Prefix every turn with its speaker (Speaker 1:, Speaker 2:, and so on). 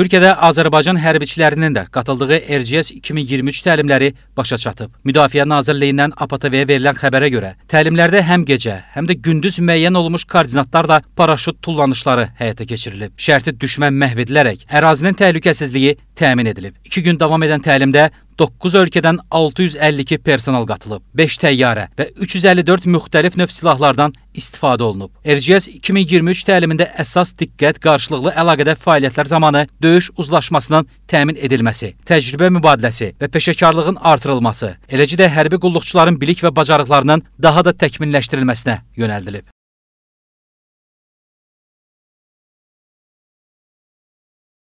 Speaker 1: Türkiyədə Azərbaycan hərbiçilərinin də qatıldığı RGS 2023 təlimləri başa çatıb. Müdafiə Nazirliyindən APTV-yə verilən xəbərə görə, təlimlərdə həm gecə, həm də gündüz müəyyən olmuş koordinatlarla paraşüt tullanışları həyata keçirilib. Şərti düşmən məhv edilərək ərazinin təhlükəsizliyi təmin edilib. 2 gün davam edən təlimdə 9 ölkədən 652 personal qatılıb, 5 təyyarə və 354 müxtəlif növ silahlardan istifadə olunub. RGS 2023 təlimində əsas diqqət qarşılıqlı əlaqədar fəaliyyətlər zamanı döyüş uzlaşmasının təmin edilməsi, təcrübə mübadiləsi və peşəkarlığın artırılması, eləcə də hərbi qulluqçuların bilik və bacarıqlarının daha da təkmilləşdirilməsinə
Speaker 2: yönəldilib.